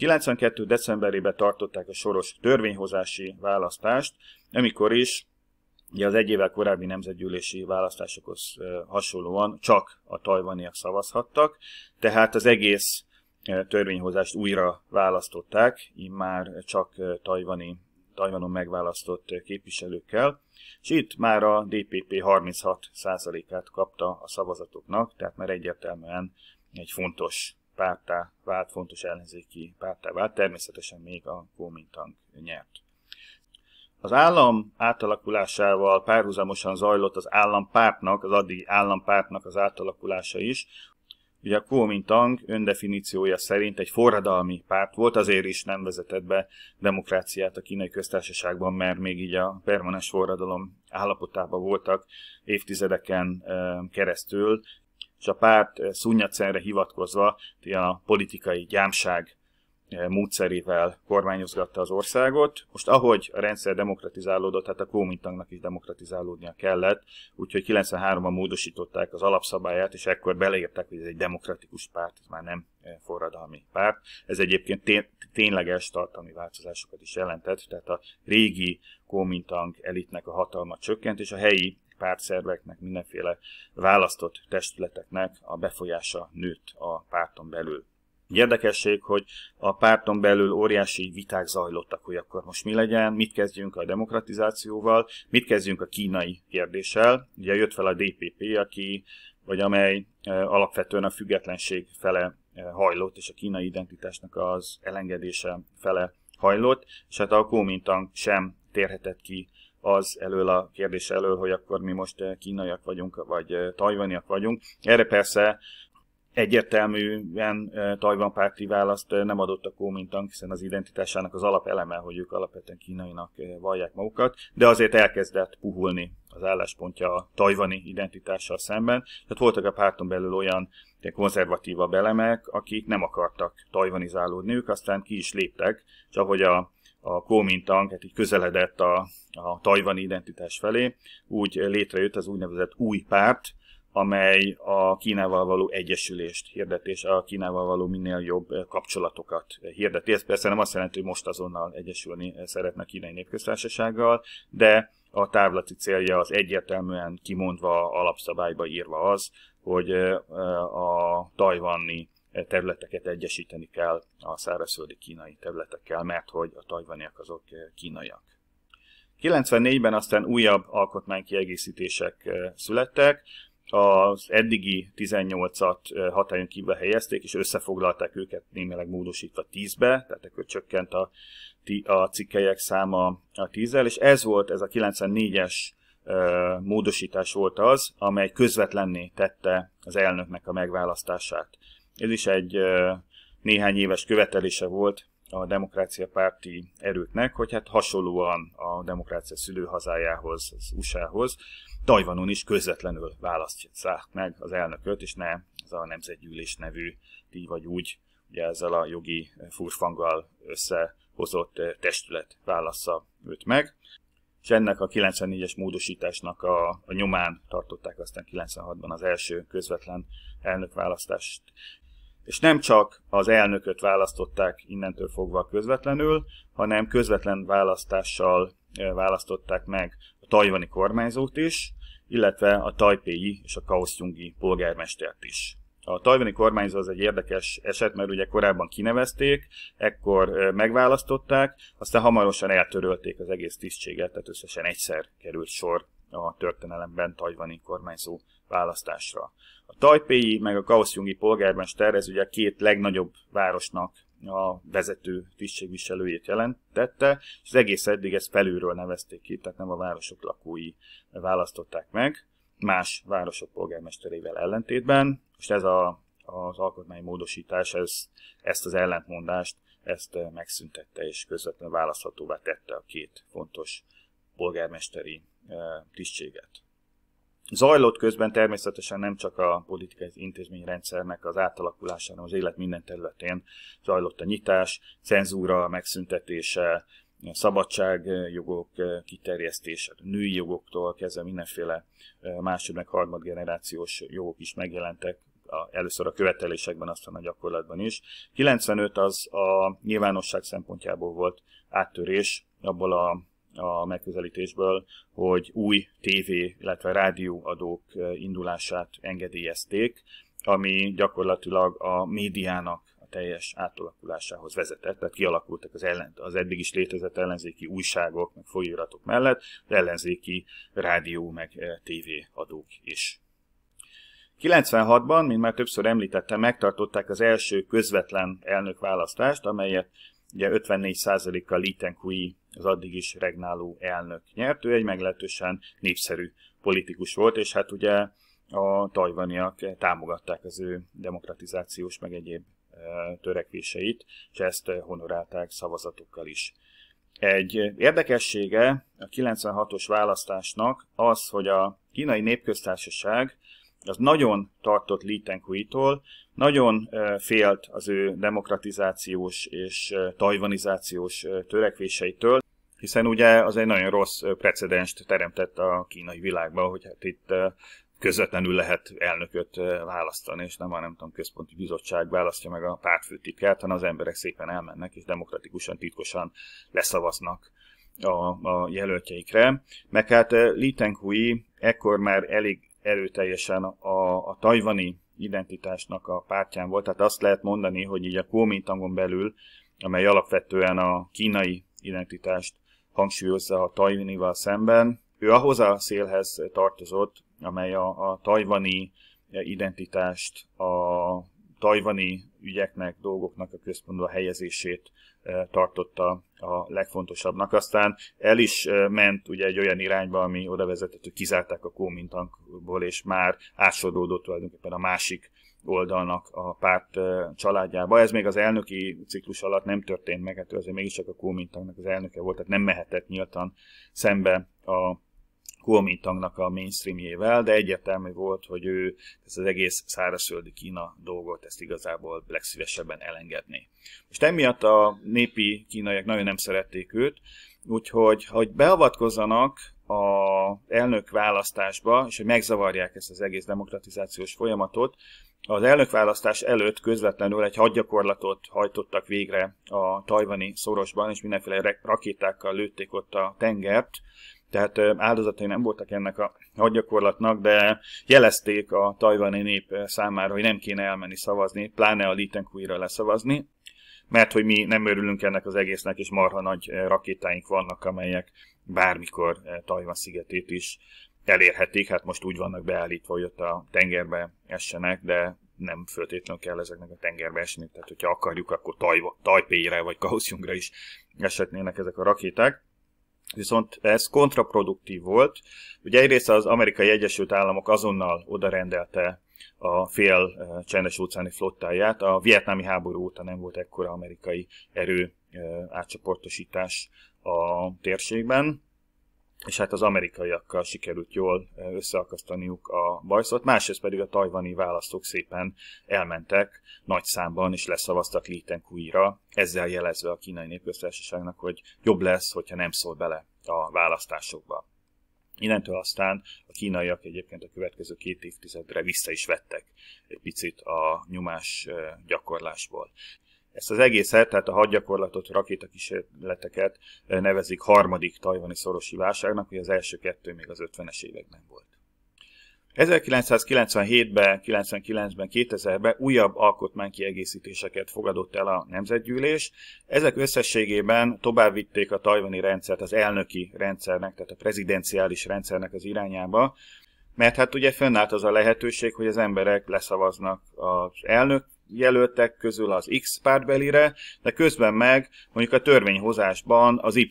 92. decemberében tartották a soros törvényhozási választást, amikor is ugye az egy évvel korábbi nemzetgyűlési választásokhoz hasonlóan csak a tajvaniak szavazhattak, tehát az egész törvényhozást újra választották, immár csak tajvani, tajvanon megválasztott képviselőkkel, és itt már a DPP 36%-át kapta a szavazatoknak, tehát már egyértelműen egy fontos pártá vált, fontos ellenzéki pártá vált, természetesen még a Kuomintang nyert. Az állam átalakulásával párhuzamosan zajlott az állampártnak, az addig állampártnak az átalakulása is. Ugye a Kuomintang öndefiníciója szerint egy forradalmi párt volt, azért is nem vezetett be demokráciát a kínai köztársaságban, mert még így a permanens forradalom állapotában voltak évtizedeken eh, keresztül, és a párt eh, Szúnyacenre hivatkozva ilyen a politikai gyámság eh, módszerével kormányozgatta az országot. Most ahogy a rendszer demokratizálódott, hát a Kómintangnak is demokratizálódnia kellett, úgyhogy 93-ban módosították az alapszabályát, és ekkor beleértek, hogy ez egy demokratikus párt, ez már nem eh, forradalmi párt. Ez egyébként tényleges tartalmi változásokat is jelentett, tehát a régi Kómintang elitnek a hatalma csökkent, és a helyi pártszerveknek, mindenféle választott testületeknek a befolyása nőtt a párton belül. Érdekesség, hogy a párton belül óriási viták zajlottak, hogy akkor most mi legyen, mit kezdjünk a demokratizációval, mit kezdjünk a kínai kérdéssel. Ugye jött fel a DPP, aki, vagy amely e, alapvetően a függetlenség fele e, hajlott, és a kínai identitásnak az elengedése fele hajlott, és hát a Kuomintang sem térhetett ki az elől a kérdés elől, hogy akkor mi most eh, kínaiak vagyunk, vagy eh, tajvaniak vagyunk. Erre persze egyértelműen eh, Tajvan párti választ nem adott a Kuomintang, hiszen az identitásának az alapeleme, hogy ők alapvetően kínainak vallják magukat, de azért elkezdett puhulni az álláspontja a tajvani identitással szemben. Tehát voltak a párton belül olyan konzervatívabb elemek, akik nem akartak tajvanizálódni, ők aztán ki is léptek, és ahogy a a Kuomintang tehát így közeledett a, a tajvani identitás felé, úgy létrejött az úgynevezett új párt, amely a Kínával való egyesülést hirdet, és a Kínával való minél jobb kapcsolatokat hirdet. Ez persze nem azt jelenti, hogy most azonnal egyesülni szeretne a kínai népköztársasággal, de a távlati célja az egyértelműen kimondva, alapszabályba írva az, hogy a tajvanni E, területeket egyesíteni kell a szárazföldi kínai területekkel, mert hogy a tajvaniak azok e, kínaiak. 94-ben aztán újabb alkotmánykiegészítések e, születtek, az eddigi 18-at hatályon kívül helyezték, és összefoglalták őket némileg módosítva 10-be, tehát akkor csökkent a, a cikkelyek száma a 10 és ez volt, ez a 94-es módosítás volt az, amely közvetlenné tette az elnöknek a megválasztását. Ez is egy néhány éves követelése volt a demokrácia párti erőknek, hogy hát hasonlóan a demokrácia szülőhazájához, az USA-hoz, Tajvanon is közvetlenül választják meg az elnököt, és ne ez a nemzetgyűlés nevű, így vagy úgy, ugye ezzel a jogi furfanggal összehozott testület válassza őt meg. És ennek a 94-es módosításnak a, a nyomán tartották aztán 96-ban az első közvetlen elnökválasztást, és nem csak az elnököt választották innentől fogva közvetlenül, hanem közvetlen választással eh, választották meg a tajvani kormányzót is, illetve a tajpéi és a kaoszjungi polgármestert is. A tajvani kormányzó az egy érdekes eset, mert ugye korábban kinevezték, ekkor eh, megválasztották, aztán hamarosan eltörölték az egész tisztséget, tehát összesen egyszer került sor a történelemben tajvani kormányzó választásra. A tajpéi meg a kaoszjungi polgármester, ez ugye a két legnagyobb városnak a vezető tisztségviselőjét jelentette, és az egész eddig ezt felülről nevezték ki, tehát nem a városok lakói választották meg, más városok polgármesterével ellentétben, és ez a, az módosítás ez, ezt az ellentmondást ezt eh, megszüntette és közvetlenül választhatóvá tette a két fontos polgármesteri eh, tisztséget. Zajlott közben természetesen nem csak a politikai intézményrendszernek az átalakulásán, az élet minden területén zajlott a nyitás, cenzúra megszüntetése, szabadságjogok kiterjesztése, női jogoktól kezdve mindenféle másod meg harmad generációs jogok is megjelentek, a, először a követelésekben, aztán a gyakorlatban is. 95 az a nyilvánosság szempontjából volt áttörés abból a a megközelítésből, hogy új TV, illetve rádióadók indulását engedélyezték, ami gyakorlatilag a médiának a teljes átalakulásához vezetett, tehát kialakultak az, ellen, az eddig is létezett ellenzéki újságok, meg folyóiratok mellett, az ellenzéki rádió, meg TV adók is. 96-ban, mint már többször említettem, megtartották az első közvetlen elnökválasztást, amelyet ugye 54%-kal Lee az addig is regnáló elnök nyert. Ő egy meglehetősen népszerű politikus volt, és hát ugye a tajvaniak támogatták az ő demokratizációs meg egyéb e, törekvéseit, és ezt honorálták szavazatokkal is. Egy érdekessége a 96-os választásnak az, hogy a kínai népköztársaság az nagyon tartott Litankuitól, nagyon félt az ő demokratizációs és tajvanizációs törekvéseitől, hiszen ugye az egy nagyon rossz precedenst teremtett a kínai világban, hogy hát itt közvetlenül lehet elnököt választani, és nem a nem tudom, központi bizottság választja meg a pártfőtitkát, hanem az emberek szépen elmennek, és demokratikusan, titkosan leszavaznak a, a jelöltjeikre. Meg hát Li Tenghui ekkor már elég erőteljesen a, a tajvani identitásnak a pártján volt. Tehát azt lehet mondani, hogy így a Kuomintangon belül, amely alapvetően a kínai identitást hangsúlyozza a tajvanival szemben, ő ahhoz a szélhez tartozott, amely a, a tajvani identitást a tajvani ügyeknek, dolgoknak a központba helyezését eh, tartotta a legfontosabbnak. Aztán el is eh, ment ugye egy olyan irányba, ami oda vezetett, hogy kizárták a Kómintankból, és már átsorodott tulajdonképpen a másik oldalnak a párt eh, családjába. Ez még az elnöki ciklus alatt nem történt meg, hát azért mégiscsak a Kómintanknak az elnöke volt, tehát nem mehetett nyíltan szembe a Kuomintangnak a mainstreamjével, de egyértelmű volt, hogy ő ezt az egész szárazföldi Kína dolgot, ezt igazából legszívesebben elengedné. Most emiatt a népi kínaiak nagyon nem szerették őt, úgyhogy hogy beavatkozzanak a elnök választásba, és hogy megzavarják ezt az egész demokratizációs folyamatot, az elnökválasztás előtt közvetlenül egy hadgyakorlatot hajtottak végre a tajvani szorosban, és mindenféle rakétákkal lőtték ott a tengert, tehát áldozatai nem voltak ennek a hadgyakorlatnak, de jelezték a tajvani nép számára, hogy nem kéne elmenni szavazni, pláne a Litenkuira leszavazni, mert hogy mi nem örülünk ennek az egésznek, és marha nagy rakétáink vannak, amelyek bármikor Tajvan szigetét is elérhetik. Hát most úgy vannak beállítva, hogy ott a tengerbe essenek, de nem föltétlenül kell ezeknek a tengerbe esni. Tehát, hogyha akarjuk, akkor taj, Tajpéjre vagy Kaosjungra is eshetnének ezek a rakéták. Viszont ez kontraproduktív volt. Ugye egyrészt az amerikai Egyesült Államok azonnal odarendelte a fél eh, csendes óceáni flottáját. A vietnámi háború óta nem volt ekkora amerikai erő eh, átcsoportosítás a térségben és hát az amerikaiakkal sikerült jól eh, összeakasztaniuk a bajszot, másrészt pedig a tajvani választók szépen elmentek nagy számban, és leszavaztak Li tenkui ezzel jelezve a kínai népköztársaságnak, hogy jobb lesz, hogyha nem szól bele a választásokba. Innentől aztán a kínaiak egyébként a következő két évtizedre vissza is vettek egy picit a nyomás eh, gyakorlásból. Ezt az egészet, tehát a hadgyakorlatot, a rakétakísérleteket nevezik harmadik tajvani szorosi válságnak, hogy az első kettő még az 50-es években volt. 1997-ben, 99-ben, 2000-ben újabb alkotmánykiegészítéseket fogadott el a Nemzetgyűlés. Ezek összességében tovább vitték a tajvani rendszert az elnöki rendszernek, tehát a prezidenciális rendszernek az irányába, mert hát ugye fönnállt az a lehetőség, hogy az emberek leszavaznak az elnök jelöltek közül az X pártbelire, de közben meg mondjuk a törvényhozásban az Y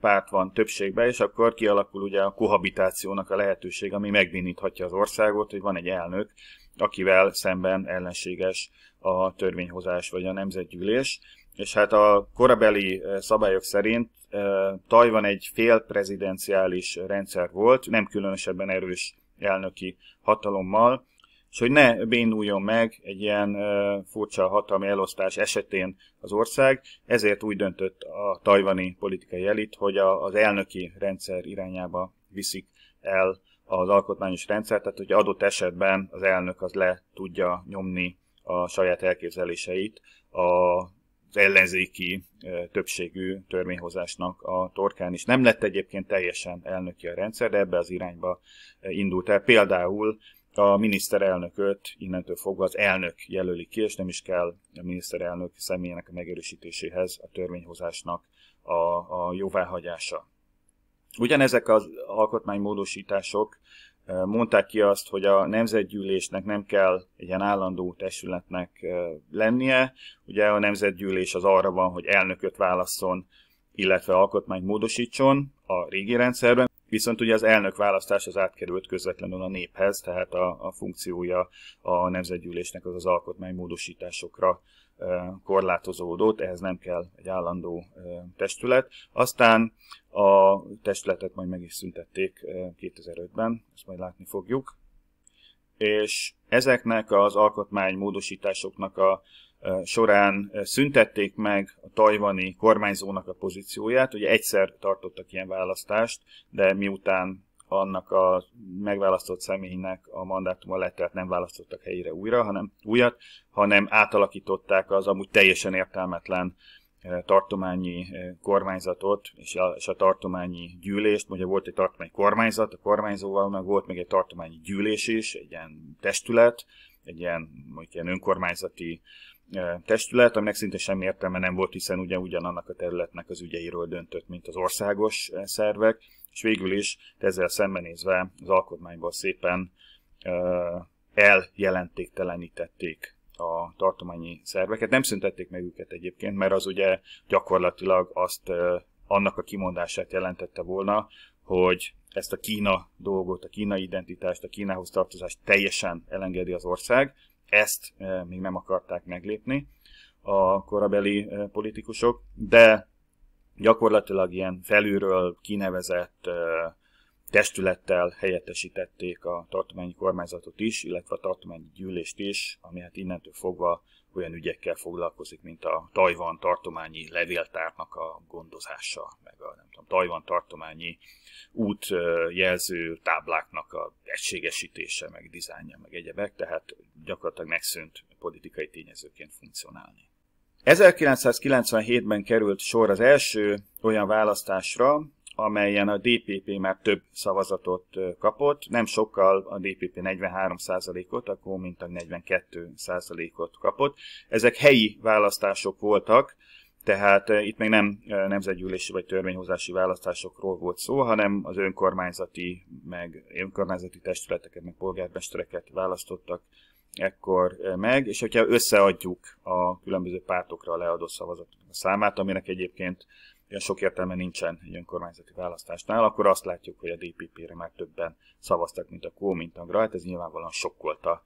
párt van többségben, és akkor kialakul ugye a kohabitációnak a lehetőség, ami megviníthatja az országot, hogy van egy elnök, akivel szemben ellenséges a törvényhozás vagy a nemzetgyűlés. És hát a korabeli eh, szabályok szerint eh, Tajvan egy félprezidenciális rendszer volt, nem különösebben erős elnöki hatalommal, és hogy ne bénuljon meg egy ilyen furcsa hatalmi elosztás esetén az ország, ezért úgy döntött a tajvani politikai elit, hogy a, az elnöki rendszer irányába viszik el az alkotmányos rendszer, tehát hogy adott esetben az elnök az le tudja nyomni a saját elképzeléseit a az ellenzéki többségű törvényhozásnak a torkán is. Nem lett egyébként teljesen elnöki a rendszer, de ebbe az irányba indult el. Például a miniszterelnököt innentől fogva az elnök jelöli ki, és nem is kell a miniszterelnök személyének a megerősítéséhez a törvényhozásnak a, a jóváhagyása. Ugyanezek az alkotmánymódosítások e, mondták ki azt, hogy a nemzetgyűlésnek nem kell egy ilyen állandó testületnek e, lennie. Ugye a nemzetgyűlés az arra van, hogy elnököt válasszon, illetve alkotmányt módosítson a régi rendszerben. Viszont ugye az elnök választás az átkerült közvetlenül a néphez, tehát a, a funkciója a nemzetgyűlésnek az az alkotmánymódosításokra korlátozódott, ehhez nem kell egy állandó testület. Aztán a testületet majd meg is szüntették 2005-ben, ezt majd látni fogjuk. És ezeknek az alkotmánymódosításoknak a során szüntették meg a tajvani kormányzónak a pozícióját. Ugye egyszer tartottak ilyen választást, de miután annak a megválasztott személynek a mandátuma lett, tehát nem választottak helyére újra, hanem újat, hanem átalakították az amúgy teljesen értelmetlen tartományi kormányzatot és a, és a tartományi gyűlést, ugye volt egy tartományi kormányzat, a kormányzóval meg volt még egy tartományi gyűlés is, egy ilyen testület, egy ilyen, mondjuk ilyen önkormányzati uh, testület, aminek szinte semmi értelme nem volt, hiszen ugye ugyanannak a területnek az ügyeiről döntött, mint az országos szervek, és végül is ezzel szembenézve az alkotmányból szépen eljelentéktelenítették a tartományi szerveket. Nem szüntették meg őket egyébként, mert az ugye gyakorlatilag azt annak a kimondását jelentette volna, hogy ezt a Kína dolgot, a Kína identitást, a Kínához tartozást teljesen elengedi az ország, ezt még nem akarták meglépni a korabeli politikusok, de gyakorlatilag ilyen felülről kinevezett testülettel helyettesítették a tartományi kormányzatot is, illetve a tartományi gyűlést is, ami hát innentől fogva olyan ügyekkel foglalkozik, mint a Tajvan tartományi levéltárnak a gondozása, meg a nem tudom, Tajvan tartományi útjelző tábláknak a egységesítése, meg dizájnja, meg egyebek, tehát gyakorlatilag megszűnt politikai tényezőként funkcionálni. 1997-ben került sor az első olyan választásra, amelyen a DPP már több szavazatot kapott, nem sokkal a DPP 43%-ot, a Kómintag 42%-ot kapott. Ezek helyi választások voltak, tehát itt még nem nemzetgyűlési vagy törvényhozási választásokról volt szó, hanem az önkormányzati, meg önkormányzati testületeket, meg polgármestereket választottak ekkor meg, és hogyha összeadjuk a különböző pártokra leadott szavazatok számát, aminek egyébként ugye sok értelme nincsen egy önkormányzati választásnál, akkor azt látjuk, hogy a DPP-re már többen szavaztak, mint a Kómintangra, hát ez nyilvánvalóan sokkolta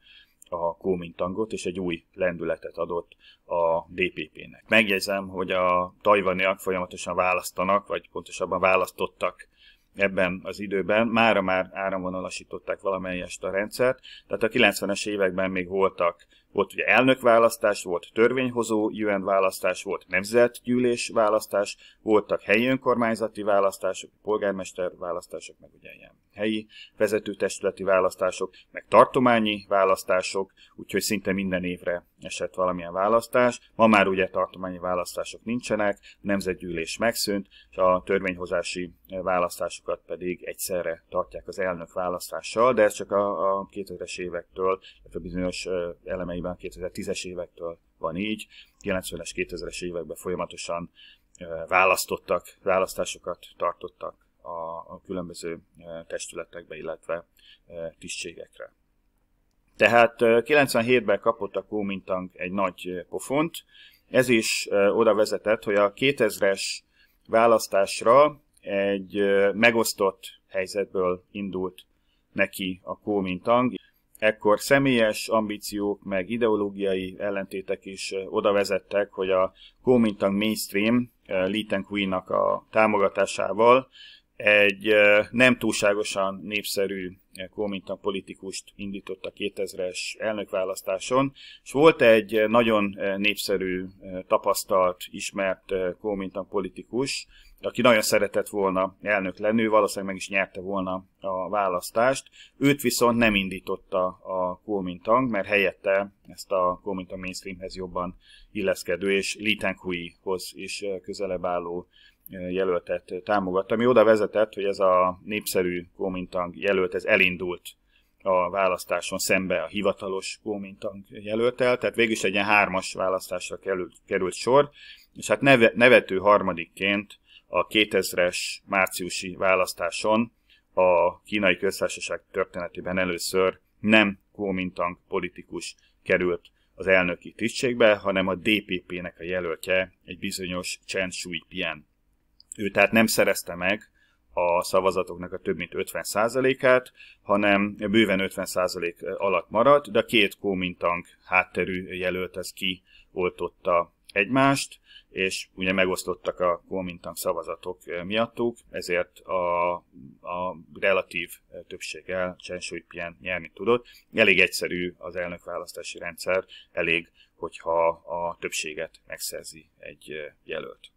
a Kómintangot, és egy új lendületet adott a DPP-nek. Megjegyzem, hogy a tajvaniak folyamatosan választanak, vagy pontosabban választottak ebben az időben, mára már áramvonalasították valamelyest a rendszert, tehát a 90-es években még voltak volt ugye elnökválasztás, volt törvényhozó UN választás, volt nemzetgyűlés választás, voltak helyi önkormányzati választások, polgármester választások, meg ugye ilyen helyi vezetőtestületi választások, meg tartományi választások, úgyhogy szinte minden évre esett valamilyen választás. Ma már ugye tartományi választások nincsenek, nemzetgyűlés megszűnt, és a törvényhozási eh, választásokat pedig egyszerre tartják az elnök választással, de ez csak a, a 2000-es évektől, tehát a bizonyos eh, elemei éveiben, 2010-es évektől van így, 90-es, 2000-es években folyamatosan választottak, választásokat tartottak a, a különböző testületekbe, illetve tisztségekre. Tehát 97-ben kapott a Kuomintang egy nagy pofont, ez is oda vezetett, hogy a 2000-es választásra egy megosztott helyzetből indult neki a Kuomintang, ekkor személyes ambíciók meg ideológiai ellentétek is oda vezettek, hogy a Kuomintang mainstream Lee queen a támogatásával egy nem túlságosan népszerű Kuomintang politikust indított a 2000-es elnökválasztáson, és volt egy nagyon népszerű, tapasztalt, ismert Kuomintang politikus, aki nagyon szeretett volna elnök lenni, valószínűleg meg is nyerte volna a választást. Őt viszont nem indította a Kuomintang, mert helyette ezt a Kuomintang mainstreamhez jobban illeszkedő és Li Tenghuihoz is közelebb álló jelöltet támogatta, ami oda vezetett, hogy ez a népszerű Kuomintang jelölt, ez elindult a választáson szembe a hivatalos Kuomintang jelöltel, tehát végül is egy ilyen hármas választásra került sor, és hát nevető harmadikként a 2000-es márciusi választáson a kínai köztársaság történetében először nem Kuomintang politikus került az elnöki tisztségbe, hanem a DPP-nek a jelöltje egy bizonyos Chen Shui-pian. Ő tehát nem szerezte meg a szavazatoknak a több mint 50%-át, hanem bőven 50% alatt maradt, de a két Kuomintang hátterű jelölt ez kioltotta egymást, és ugye megosztottak a Kuomintang szavazatok eh, miattuk, ezért a, a relatív eh, többséggel Chen shui nyerni tudott. Elég egyszerű az elnökválasztási rendszer, elég, hogyha a többséget megszerzi egy eh, jelölt.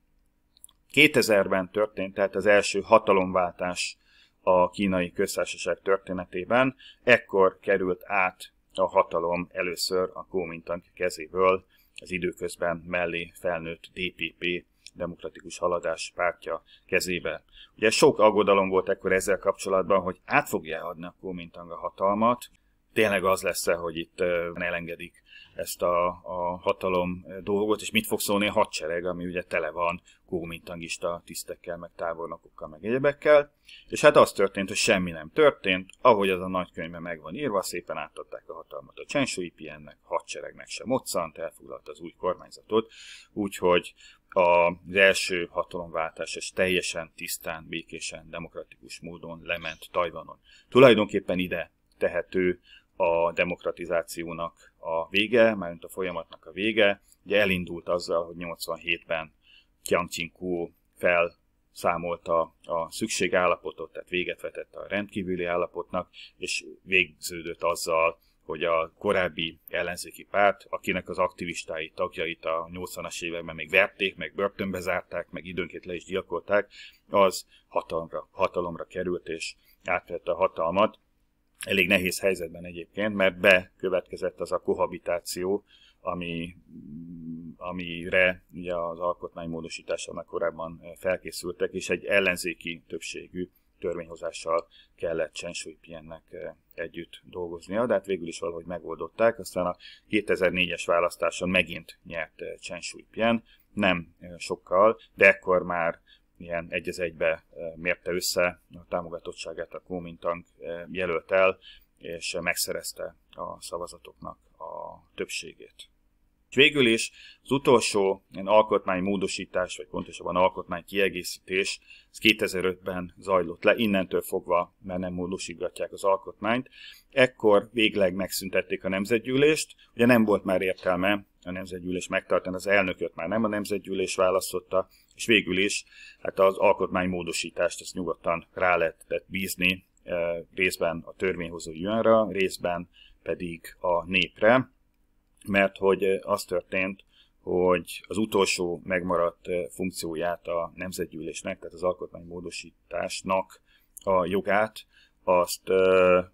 2000-ben történt, tehát az első hatalomváltás a kínai köztársaság történetében, ekkor került át a hatalom először a Kuomintang kezéből az időközben mellé felnőtt DPP demokratikus haladás pártja kezébe. Ugye sok aggodalom volt ekkor ezzel kapcsolatban, hogy át fogja adni a Kuomintang a hatalmat, tényleg az lesz -e, hogy itt elengedik ezt a, a hatalom dolgot, és mit fog szólni a hadsereg, ami ugye tele van gurmintangista tisztekkel, meg tábornokokkal, meg egyebekkel, és hát az történt, hogy semmi nem történt, ahogy az a nagykönyve meg van írva, szépen átadták a hatalmat a Csensői Piennek, hadseregnek sem moccant, elfoglalta az új kormányzatot, úgyhogy az első hatalomváltás és teljesen tisztán, békésen, demokratikus módon lement Tajvanon. Tulajdonképpen ide tehető a demokratizációnak a vége, mármint a folyamatnak a vége. Ugye elindult azzal, hogy 87-ben Jiang fel számolta a szükségállapotot, tehát véget vetett a rendkívüli állapotnak, és végződött azzal, hogy a korábbi ellenzéki párt, akinek az aktivistái tagjait a 80-as években még verték, meg börtönbe zárták, meg időnként le is gyilkolták, az hatalomra, hatalomra került és átvette a hatalmat. Elég nehéz helyzetben egyébként, mert bekövetkezett az a kohabitáció, ami, amire ugye az alkotmánymódosítással már korábban felkészültek, és egy ellenzéki többségű törvényhozással kellett Csensői Piennek eh, együtt dolgoznia, de hát végül is valahogy megoldották. Aztán a 2004-es választáson megint nyert eh, Csensői Pien, nem eh, sokkal, de ekkor már ilyen egy egybe mérte össze a támogatottságát a Kuomintang jelölt el, és megszerezte a szavazatoknak a többségét. Végül is az utolsó ilyen módosítás vagy pontosabban kiegészítés, az 2005-ben zajlott le, innentől fogva, mert nem módosítgatják az alkotmányt. Ekkor végleg megszüntették a nemzetgyűlést, ugye nem volt már értelme a nemzetgyűlés megtartani, az elnököt már nem a nemzetgyűlés választotta, és végül is hát az alkotmány módosítást ezt nyugodtan rá lehetett bízni Eh, részben a törvényhozó jönre, részben pedig a népre, mert hogy eh, az történt, hogy az utolsó megmaradt eh, funkcióját a nemzetgyűlésnek, tehát az alkotmánymódosításnak a jogát, azt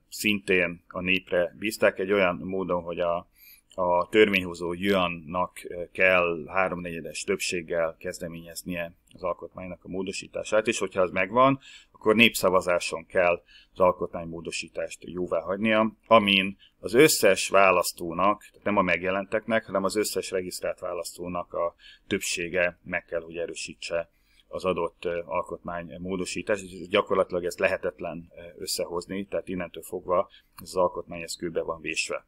szintén a népre bízták egy olyan módon, hogy a, a törvényhozó Jönnak kell háromnegyedes többséggel kezdeményeznie az alkotmánynak a módosítását, és hogyha az megvan, akkor népszavazáson kell az alkotmánymódosítást jóvá hagynia, amin az összes választónak, nem a megjelenteknek, hanem az összes regisztrált választónak a többsége meg kell, hogy erősítse az adott alkotmány módosítást. Gyakorlatilag ezt lehetetlen összehozni, tehát innentől fogva az alkotmány ez kőbe van vésve.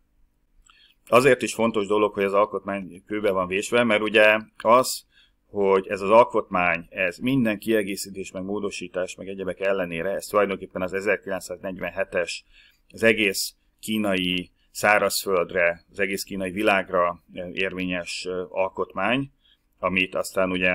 Azért is fontos dolog, hogy az alkotmány kőbe van vésve, mert ugye az, hogy ez az alkotmány, ez minden kiegészítés, meg módosítás, meg egyebek ellenére, ez tulajdonképpen az 1947-es, az egész kínai szárazföldre, az egész kínai világra érvényes alkotmány, amit aztán ugye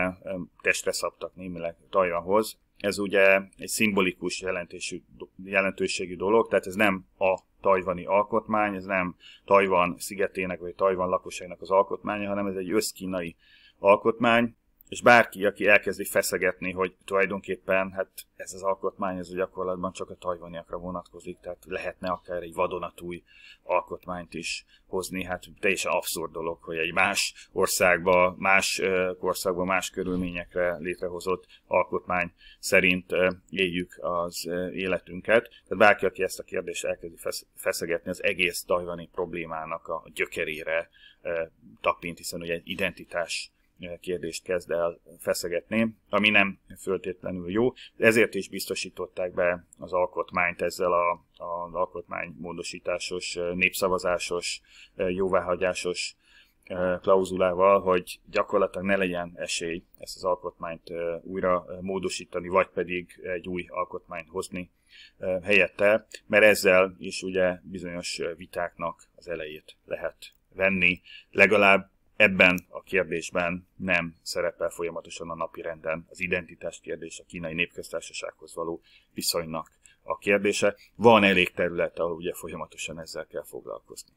testre szabtak némileg Tajvanhoz. Ez ugye egy szimbolikus jelentésű, jelentőségű dolog, tehát ez nem a tajvani alkotmány, ez nem Tajvan szigetének vagy Tajvan lakosainak az alkotmánya, hanem ez egy összkínai alkotmány, és bárki, aki elkezdi feszegetni, hogy tulajdonképpen hát ez az alkotmány ez a gyakorlatban csak a tajvaniakra vonatkozik, tehát lehetne akár egy vadonatúj alkotmányt is hozni, hát teljesen abszurd dolog, hogy egy más országba, más korszakban, más körülményekre létrehozott alkotmány szerint éljük az életünket. Tehát bárki, aki ezt a kérdést elkezdi feszegetni, az egész tajvani problémának a gyökerére tapint, hiszen ugye egy identitás kérdést kezd el feszegetni, ami nem föltétlenül jó. Ezért is biztosították be az alkotmányt ezzel a, az alkotmánymódosításos, népszavazásos, jóváhagyásos klauzulával, hogy gyakorlatilag ne legyen esély ezt az alkotmányt újra módosítani, vagy pedig egy új alkotmányt hozni helyette, mert ezzel is ugye bizonyos vitáknak az elejét lehet venni, legalább ebben a kérdésben nem szerepel folyamatosan a napi renden az identitás kérdés, a kínai népköztársasághoz való viszonynak a kérdése. Van elég terület, ahol ugye folyamatosan ezzel kell foglalkozni.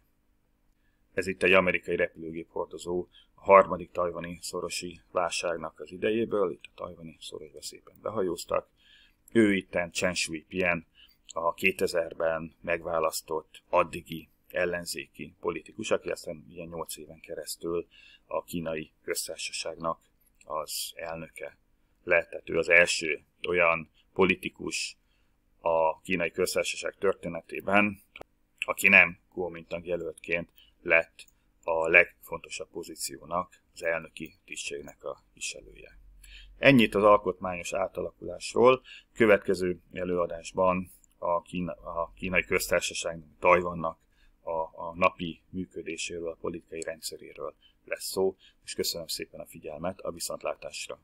Ez itt egy amerikai repülőgép hordozó a harmadik tajvani szorosi válságnak az idejéből, itt a tajvani szorosba szépen behajóztak. Ő itten Chen Shui-pien, a 2000-ben megválasztott addigi ellenzéki politikus, aki aztán ugye 8 éven keresztül a kínai köztársaságnak az elnöke lett. Tehát ő az első olyan politikus a kínai köztársaság történetében, aki nem Kuomintang jelöltként lett a legfontosabb pozíciónak, az elnöki tisztségnek a viselője. Ennyit az alkotmányos átalakulásról. Következő előadásban a, Kína, a kínai köztársaság Tajvannak a, a napi működéséről, a politikai rendszeréről lesz szó, és köszönöm szépen a figyelmet, a viszontlátásra!